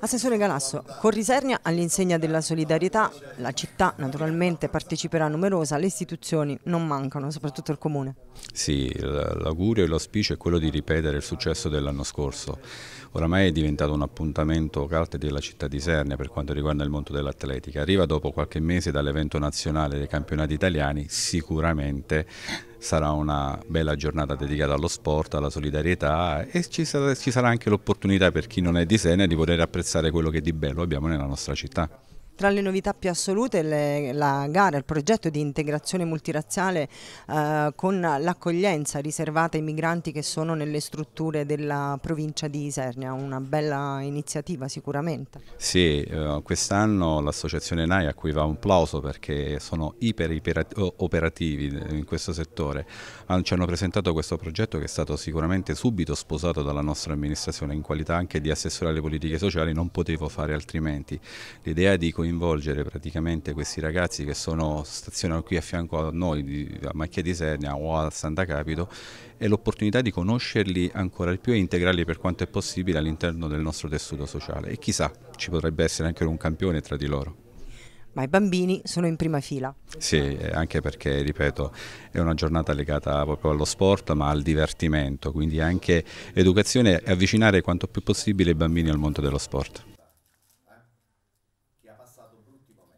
Assessore Galasso, con Risernia all'insegna della solidarietà, la città naturalmente parteciperà numerosa, le istituzioni non mancano, soprattutto il comune. Sì, l'augurio e l'auspicio è quello di ripetere il successo dell'anno scorso. Oramai è diventato un appuntamento carte della città di Sernia per quanto riguarda il mondo dell'atletica. Arriva dopo qualche mese dall'evento nazionale dei campionati italiani, sicuramente sarà una bella giornata dedicata allo sport, alla solidarietà e ci sarà, ci sarà anche l'opportunità per chi non è di Sena di poter apprezzare quello che di bello abbiamo nella nostra città. Tra le novità più assolute le, la gara, il progetto di integrazione multirazziale eh, con l'accoglienza riservata ai migranti che sono nelle strutture della provincia di Isernia, una bella iniziativa sicuramente. Sì, eh, quest'anno l'associazione NAI a cui va un plauso perché sono iper, operativi eh, in questo settore, ci hanno presentato questo progetto che è stato sicuramente subito sposato dalla nostra amministrazione in qualità anche di assessore alle politiche sociali, non potevo fare altrimenti. L'idea di coinvolgere praticamente questi ragazzi che sono, stazionano qui a fianco a noi, a Macchia di Sernia o al Santa Capito, e l'opportunità di conoscerli ancora di più e integrarli per quanto è possibile all'interno del nostro tessuto sociale. E chissà, ci potrebbe essere anche un campione tra di loro ma i bambini sono in prima fila. Sì, eh, anche perché, ripeto, è una giornata legata proprio allo sport, ma al divertimento, quindi anche educazione e avvicinare quanto più possibile i bambini al mondo dello sport passato brutti momenti.